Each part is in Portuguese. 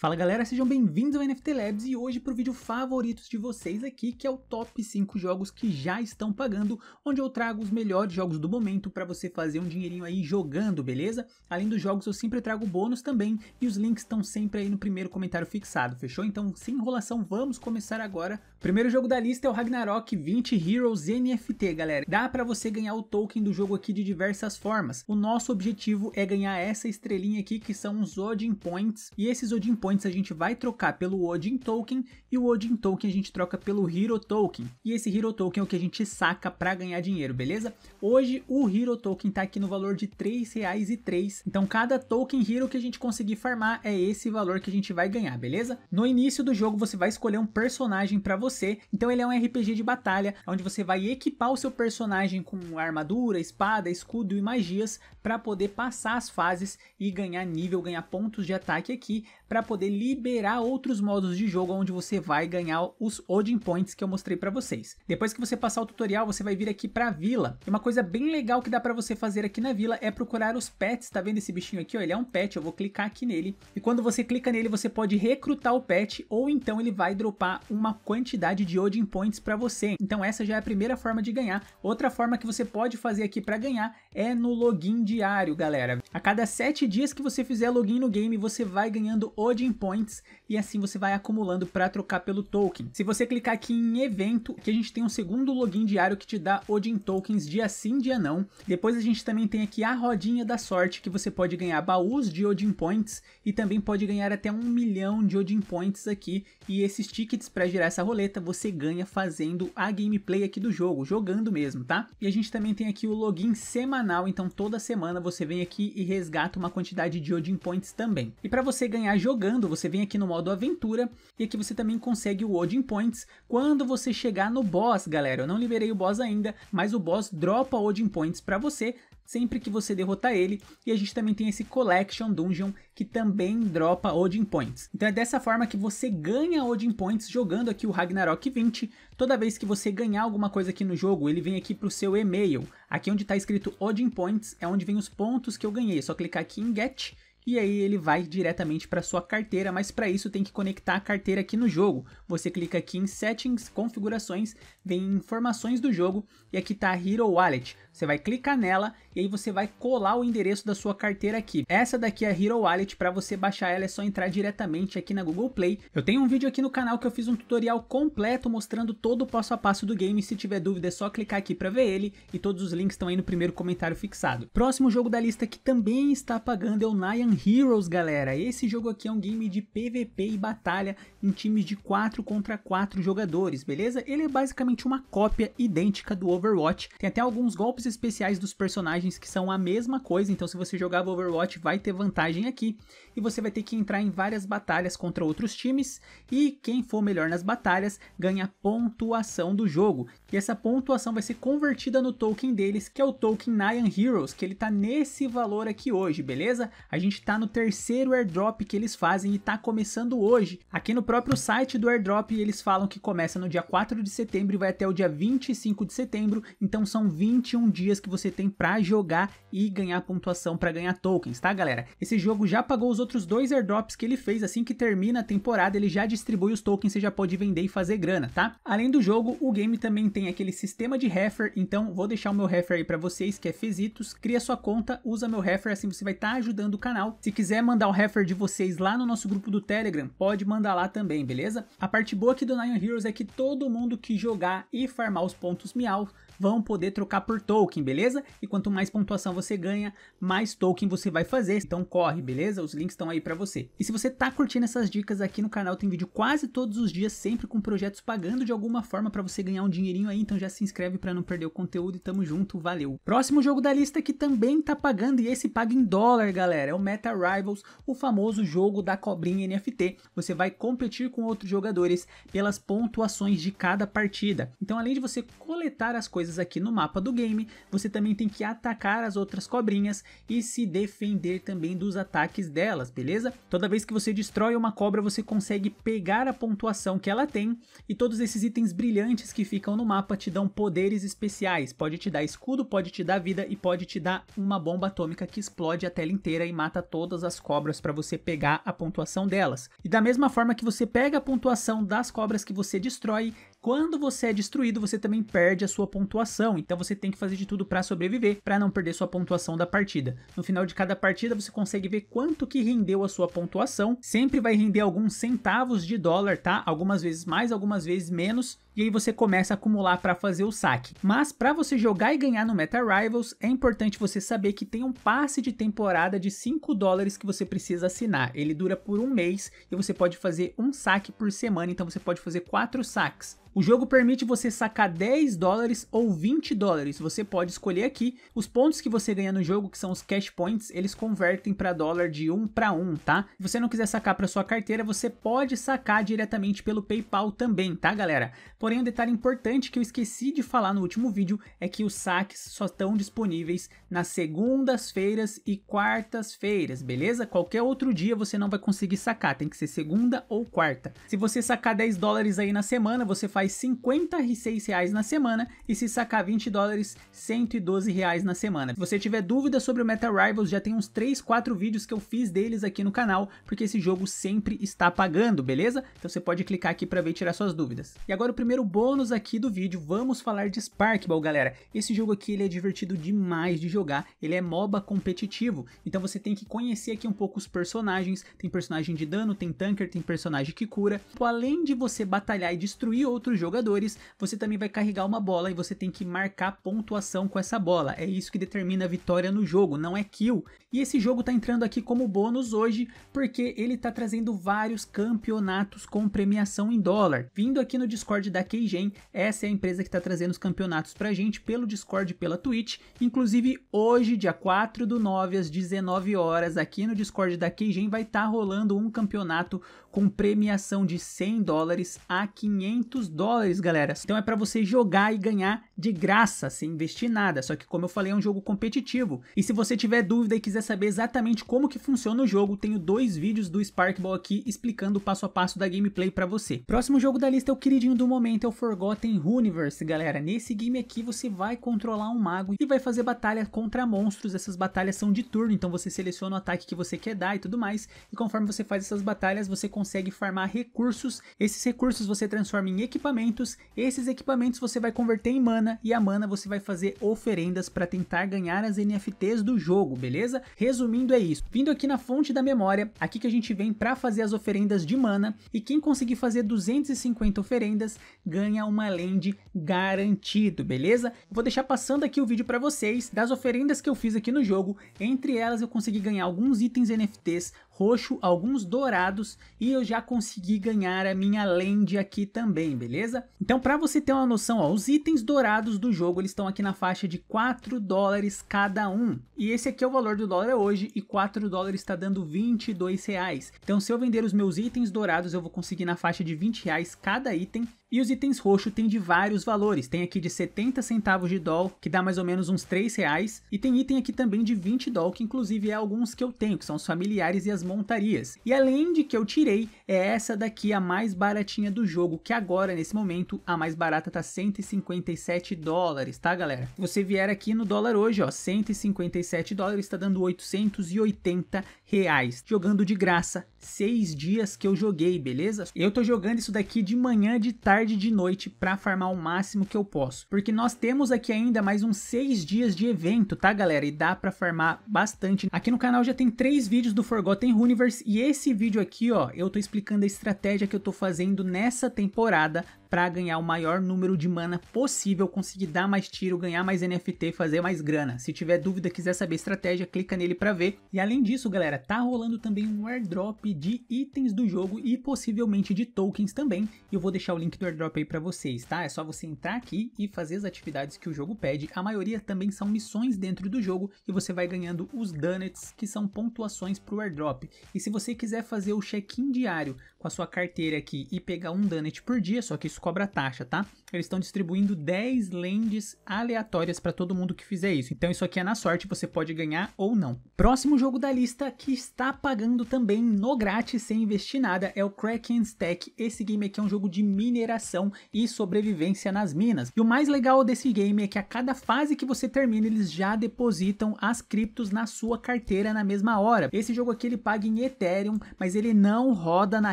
Fala galera, sejam bem-vindos ao NFT Labs e hoje para o vídeo favorito de vocês aqui, que é o top 5 jogos que já estão pagando, onde eu trago os melhores jogos do momento para você fazer um dinheirinho aí jogando, beleza? Além dos jogos eu sempre trago bônus também e os links estão sempre aí no primeiro comentário fixado, fechou? Então sem enrolação, vamos começar agora Primeiro jogo da lista é o Ragnarok 20 Heroes NFT, galera. Dá para você ganhar o token do jogo aqui de diversas formas. O nosso objetivo é ganhar essa estrelinha aqui que são os Odin Points, e esses Odin Points a gente vai trocar pelo Odin Token e o Odin Token a gente troca pelo Hero Token. E esse Hero Token é o que a gente saca para ganhar dinheiro, beleza? Hoje o Hero Token tá aqui no valor de R$ 3,03. Então cada token Hero que a gente conseguir farmar é esse valor que a gente vai ganhar, beleza? No início do jogo você vai escolher um personagem para você você. Então ele é um RPG de batalha, onde você vai equipar o seu personagem com armadura, espada, escudo e magias para poder passar as fases e ganhar nível, ganhar pontos de ataque aqui, para poder liberar outros modos de jogo onde você vai ganhar os Odin Points que eu mostrei para vocês. Depois que você passar o tutorial, você vai vir aqui para a vila. E uma coisa bem legal que dá para você fazer aqui na vila é procurar os pets, tá vendo esse bichinho aqui? Ó, ele é um pet, eu vou clicar aqui nele. E quando você clica nele, você pode recrutar o pet ou então ele vai dropar uma quantidade quantidade de Odin Points para você. Então essa já é a primeira forma de ganhar. Outra forma que você pode fazer aqui para ganhar é no login diário, galera. A cada 7 dias que você fizer login no game, você vai ganhando Odin Points e assim você vai acumulando para trocar pelo token. Se você clicar aqui em evento, que a gente tem um segundo login diário que te dá Odin Tokens dia sim, dia não. Depois a gente também tem aqui a rodinha da sorte, que você pode ganhar baús de Odin Points e também pode ganhar até um milhão de Odin Points aqui. E esses tickets para gerar essa roleta completa você ganha fazendo a gameplay aqui do jogo, jogando mesmo, tá? E a gente também tem aqui o login semanal, então toda semana você vem aqui e resgata uma quantidade de Odin Points também. E para você ganhar jogando, você vem aqui no modo aventura e aqui você também consegue o Odin Points quando você chegar no boss, galera. Eu não liberei o boss ainda, mas o boss dropa Odin Points para você sempre que você derrotar ele. E a gente também tem esse Collection Dungeon que também dropa Odin Points. Então é dessa forma que você ganha Odin Points jogando aqui o Ragnarok 20. Toda vez que você ganhar alguma coisa aqui no jogo, ele vem aqui para o seu e-mail. Aqui onde está escrito Odin Points é onde vem os pontos que eu ganhei. É só clicar aqui em Get e aí ele vai diretamente para sua carteira, mas para isso tem que conectar a carteira aqui no jogo. Você clica aqui em Settings, Configurações, vem em Informações do jogo e aqui está Hero Wallet. Você vai clicar nela e aí você vai colar o endereço da sua carteira aqui. Essa daqui é a Hero Wallet, para você baixar ela é só entrar diretamente aqui na Google Play. Eu tenho um vídeo aqui no canal que eu fiz um tutorial completo mostrando todo o passo a passo do game, se tiver dúvida é só clicar aqui para ver ele e todos os links estão aí no primeiro comentário fixado. Próximo jogo da lista que também está pagando é o Nyan Heroes, galera. Esse jogo aqui é um game de PVP e batalha em times de 4 contra 4 jogadores, beleza? Ele é basicamente uma cópia idêntica do Overwatch. Tem até alguns golpes especiais dos personagens que são a mesma coisa, então se você jogava Overwatch vai ter vantagem aqui. E você vai ter que entrar em várias batalhas contra outros times e quem for melhor nas batalhas ganha pontuação do jogo. E essa pontuação vai ser convertida no token deles, que é o token Nyan Heroes, que ele tá nesse valor aqui hoje, beleza? A gente está tá no terceiro airdrop que eles fazem e tá começando hoje. Aqui no próprio site do airdrop eles falam que começa no dia 4 de setembro e vai até o dia 25 de setembro, então são 21 dias que você tem para jogar e ganhar pontuação para ganhar tokens, tá galera? Esse jogo já pagou os outros dois airdrops que ele fez, assim que termina a temporada ele já distribui os tokens, você já pode vender e fazer grana, tá? Além do jogo, o game também tem aquele sistema de refer, então vou deixar o meu refer aí para vocês, que é Fezitos, cria sua conta, usa meu refer, assim você vai estar tá ajudando o canal canal. Se quiser mandar o refer de vocês lá no nosso grupo do Telegram, pode mandar lá também, beleza? A parte boa aqui do Nine Heroes é que todo mundo que jogar e farmar os pontos miau vão poder trocar por token, beleza? E quanto mais pontuação você ganha, mais token você vai fazer, então corre, beleza? Os links estão aí para você. E se você tá curtindo essas dicas aqui no canal, tem vídeo quase todos os dias, sempre com projetos pagando de alguma forma para você ganhar um dinheirinho aí, então já se inscreve para não perder o conteúdo e tamo junto, valeu! Próximo jogo da lista que também tá pagando e esse paga em dólar, galera, é o Metal Meta Rivals, o famoso jogo da cobrinha NFT. Você vai competir com outros jogadores pelas pontuações de cada partida. Então, além de você coletar as coisas aqui no mapa do game, você também tem que atacar as outras cobrinhas e se defender também dos ataques delas, beleza? Toda vez que você destrói uma cobra, você consegue pegar a pontuação que ela tem e todos esses itens brilhantes que ficam no mapa te dão poderes especiais. Pode te dar escudo, pode te dar vida e pode te dar uma bomba atômica que explode a tela inteira e mata todas as cobras para você pegar a pontuação delas. E da mesma forma que você pega a pontuação das cobras que você destrói, quando você é destruído, você também perde a sua pontuação, então você tem que fazer de tudo para sobreviver, para não perder sua pontuação da partida. No final de cada partida, você consegue ver quanto que rendeu a sua pontuação, sempre vai render alguns centavos de dólar, tá? Algumas vezes mais, algumas vezes menos, e aí você começa a acumular para fazer o saque. Mas para você jogar e ganhar no Meta Rivals, é importante você saber que tem um passe de temporada de 5 dólares que você precisa assinar. Ele dura por um mês e você pode fazer um saque por semana, então você pode fazer quatro saques. O jogo permite você sacar 10 dólares ou 20 dólares. Você pode escolher aqui. Os pontos que você ganha no jogo, que são os cash points, eles convertem para dólar de 1 para 1, tá? Se você não quiser sacar para sua carteira, você pode sacar diretamente pelo PayPal também, tá, galera? Porém, um detalhe importante que eu esqueci de falar no último vídeo é que os saques só estão disponíveis nas segundas-feiras e quartas-feiras, beleza? Qualquer outro dia você não vai conseguir sacar, tem que ser segunda ou quarta. Se você sacar 10 dólares aí na semana, você faz dólares 56 reais na semana e se sacar 20 dólares 112 reais na semana. Se você tiver dúvida sobre o Meta Rivals, já tem uns 3, 4 vídeos que eu fiz deles aqui no canal, porque esse jogo sempre está pagando, beleza? Então você pode clicar aqui para ver e tirar suas dúvidas. E agora o primeiro bônus aqui do vídeo, vamos falar de Sparkball, galera. Esse jogo aqui ele é divertido demais de jogar, ele é MOBA competitivo, então você tem que conhecer aqui um pouco os personagens, tem personagem de dano, tem tanker, tem personagem que cura. Além de você batalhar e destruir outros jogadores, você também vai carregar uma bola e você tem que marcar pontuação com essa bola. É isso que determina a vitória no jogo, não é kill. E esse jogo tá entrando aqui como bônus hoje, porque ele tá trazendo vários campeonatos com premiação em dólar. Vindo aqui no Discord da Keygen, essa é a empresa que tá trazendo os campeonatos pra gente pelo Discord e pela Twitch. Inclusive, hoje, dia 4 do 9, às 19 horas, aqui no Discord da Keygen vai estar tá rolando um campeonato com premiação de 100 dólares a 500 dólares, galera. Então é para você jogar e ganhar de graça, sem investir nada. Só que, como eu falei, é um jogo competitivo. E se você tiver dúvida e quiser saber exatamente como que funciona o jogo, tenho dois vídeos do Sparkball aqui explicando o passo a passo da gameplay para você. Próximo jogo da lista é o queridinho do momento, é o Forgotten Universe, galera. Nesse game aqui você vai controlar um mago e vai fazer batalha contra monstros. Essas batalhas são de turno, então você seleciona o ataque que você quer dar e tudo mais. E conforme você faz essas batalhas, você consegue farmar recursos. Esses recursos você transforma em equipamentos. Esses equipamentos você vai converter em mana mana e a mana você vai fazer oferendas para tentar ganhar as NFTs do jogo, beleza? Resumindo é isso. Vindo aqui na fonte da memória, aqui que a gente vem para fazer as oferendas de mana e quem conseguir fazer 250 oferendas ganha uma land garantido, beleza? Vou deixar passando aqui o vídeo para vocês das oferendas que eu fiz aqui no jogo. Entre elas eu consegui ganhar alguns itens NFTs, roxo, alguns dourados e eu já consegui ganhar a minha land aqui também, beleza? Então para você ter uma noção, ó, os itens dourados do jogo eles estão aqui na faixa de 4 dólares cada um. E esse aqui é o valor do dólar hoje e 4 dólares está dando 22 reais. Então se eu vender os meus itens dourados eu vou conseguir na faixa de 20 reais cada item e os itens roxo tem de vários valores, tem aqui de 70 centavos de doll, que dá mais ou menos uns 3 reais, e tem item aqui também de 20 doll, que inclusive é alguns que eu tenho, que são os familiares e as montarias. E além de que eu tirei, é essa daqui a mais baratinha do jogo, que agora, nesse momento, a mais barata tá 157 dólares, tá galera? você vier aqui no dólar hoje, ó, 157 dólares tá dando 880 reais, jogando de graça seis dias que eu joguei, beleza? Eu tô jogando isso daqui de manhã, de tarde de noite para farmar o máximo que eu posso. Porque nós temos aqui ainda mais uns seis dias de evento, tá galera? E dá para farmar bastante. Aqui no canal já tem três vídeos do Forgotten Universe e esse vídeo aqui, ó, eu tô explicando a estratégia que eu tô fazendo nessa temporada para ganhar o maior número de mana possível, conseguir dar mais tiro, ganhar mais NFT, fazer mais grana. Se tiver dúvida, quiser saber estratégia, clica nele para ver. E além disso, galera, tá rolando também um airdrop de itens do jogo e possivelmente de tokens também. Eu vou deixar o link do airdrop aí para vocês, tá? É só você entrar aqui e fazer as atividades que o jogo pede. A maioria também são missões dentro do jogo e você vai ganhando os donuts, que são pontuações pro airdrop. E se você quiser fazer o check-in diário com a sua carteira aqui e pegar um donut por dia, só que isso cobra taxa, tá? Eles estão distribuindo 10 lends aleatórias para todo mundo que fizer isso. Então isso aqui é na sorte, você pode ganhar ou não. Próximo jogo da lista que está pagando também no grátis sem investir nada é o Kraken Stack. Esse game aqui é um jogo de mineração e sobrevivência nas minas. E o mais legal desse game é que a cada fase que você termina, eles já depositam as criptos na sua carteira na mesma hora. Esse jogo aqui ele paga em Ethereum, mas ele não roda na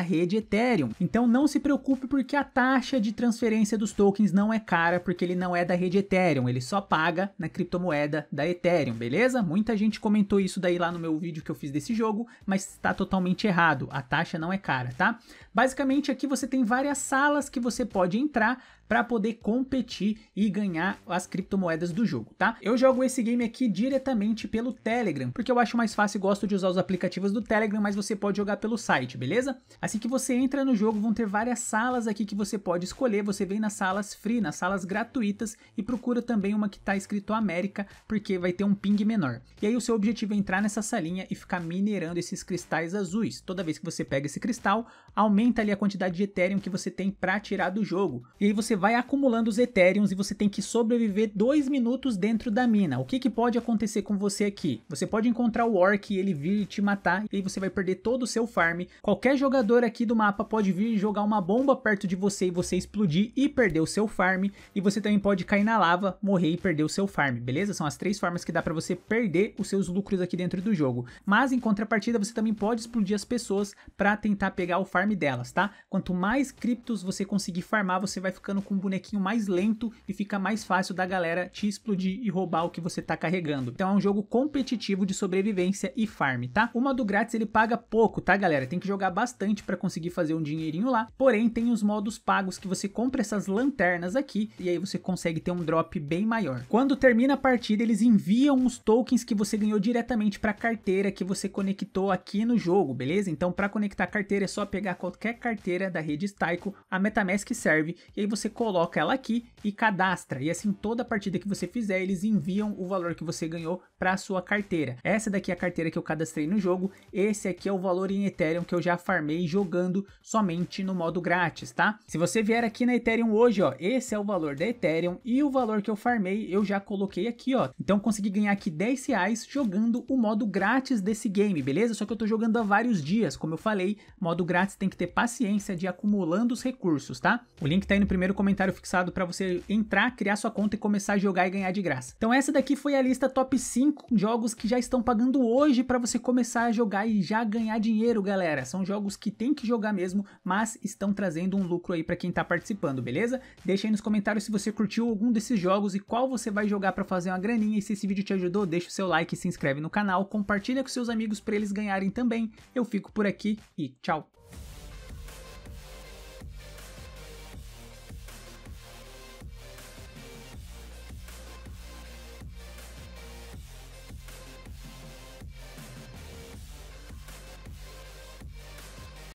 rede Ethereum. Então não se preocupe porque a taxa taxa de transferência dos tokens não é cara porque ele não é da rede Ethereum, ele só paga na criptomoeda da Ethereum, beleza? Muita gente comentou isso daí lá no meu vídeo que eu fiz desse jogo, mas está totalmente errado, a taxa não é cara, tá? Basicamente aqui você tem várias salas que você pode entrar para poder competir e ganhar as criptomoedas do jogo, tá? Eu jogo esse game aqui diretamente pelo Telegram, porque eu acho mais fácil e gosto de usar os aplicativos do Telegram, mas você pode jogar pelo site, beleza? Assim que você entra no jogo, vão ter várias salas aqui que você pode escolher, você vem nas salas free, nas salas gratuitas e procura também uma que tá escrito América, porque vai ter um ping menor. E aí o seu objetivo é entrar nessa salinha e ficar minerando esses cristais azuis. Toda vez que você pega esse cristal, aumenta ali a quantidade de Ethereum que você tem para tirar do jogo. E aí você vai acumulando os Ethereums e você tem que sobreviver dois minutos dentro da mina. O que, que pode acontecer com você aqui? Você pode encontrar o Orc e ele vir te matar e aí você vai perder todo o seu farm. Qualquer jogador aqui do mapa pode vir jogar uma bomba perto de você e você explodir e perder o seu farm. E você também pode cair na lava, morrer e perder o seu farm, beleza? São as três formas que dá para você perder os seus lucros aqui dentro do jogo. Mas em contrapartida você também pode explodir as pessoas para tentar pegar o farm delas, tá? Quanto mais criptos você conseguir farmar, você vai ficando com um bonequinho mais lento e fica mais fácil da galera te explodir e roubar o que você tá carregando. Então é um jogo competitivo de sobrevivência e farm, tá? O modo grátis ele paga pouco, tá galera? Tem que jogar bastante para conseguir fazer um dinheirinho lá. Porém, tem os modos pagos que você compra essas lanternas aqui e aí você consegue ter um drop bem maior. Quando termina a partida, eles enviam os tokens que você ganhou diretamente para a carteira que você conectou aqui no jogo, beleza? Então, para conectar a carteira é só pegar qualquer carteira da rede Staico, a MetaMask serve e aí você coloca ela aqui e cadastra. E assim, toda partida que você fizer, eles enviam o valor que você ganhou para a sua carteira. Essa daqui é a carteira que eu cadastrei no jogo. Esse aqui é o valor em Ethereum que eu já farmei jogando somente no modo grátis, tá? Se você vier aqui na Ethereum hoje, ó, esse é o valor da Ethereum e o valor que eu farmei eu já coloquei aqui, ó. Então consegui ganhar aqui 10 reais jogando o modo grátis desse game, beleza? Só que eu tô jogando há vários dias, como eu falei, modo grátis tem que ter paciência de acumulando os recursos, tá? O link tá aí no primeiro comentário comentário fixado para você entrar, criar sua conta e começar a jogar e ganhar de graça. Então essa daqui foi a lista top 5 jogos que já estão pagando hoje para você começar a jogar e já ganhar dinheiro, galera. São jogos que tem que jogar mesmo, mas estão trazendo um lucro aí para quem tá participando, beleza? Deixa aí nos comentários se você curtiu algum desses jogos e qual você vai jogar para fazer uma graninha. E se esse vídeo te ajudou, deixa o seu like, se inscreve no canal, compartilha com seus amigos para eles ganharem também. Eu fico por aqui e tchau!